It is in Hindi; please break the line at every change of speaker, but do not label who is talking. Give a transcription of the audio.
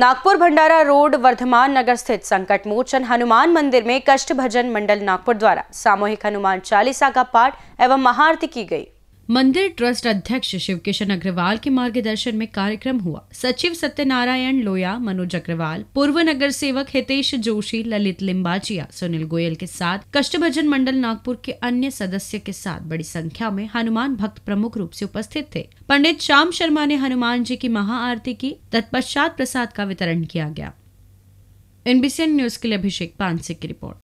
नागपुर भंडारा रोड वर्धमान नगर स्थित संकट मोचन हनुमान मंदिर में कष्ट भजन मंडल नागपुर द्वारा सामूहिक हनुमान चालीसा का पाठ एवं महाआरती की गई मंदिर ट्रस्ट अध्यक्ष शिवकिशन अग्रवाल के मार्गदर्शन में कार्यक्रम हुआ सचिव सत्यनारायण लोया मनोज अग्रवाल पूर्व नगर सेवक हितेश जोशी ललित लिम्बाचिया सुनील गोयल के साथ कष्ट भजन मंडल नागपुर के अन्य सदस्य के साथ बड़ी संख्या में हनुमान भक्त प्रमुख रूप से उपस्थित थे पंडित श्याम शर्मा ने हनुमान जी की महाआरती की तत्पश्चात प्रसाद का वितरण किया गया एनबीसी न्यूज के लिए अभिषेक पानसे की रिपोर्ट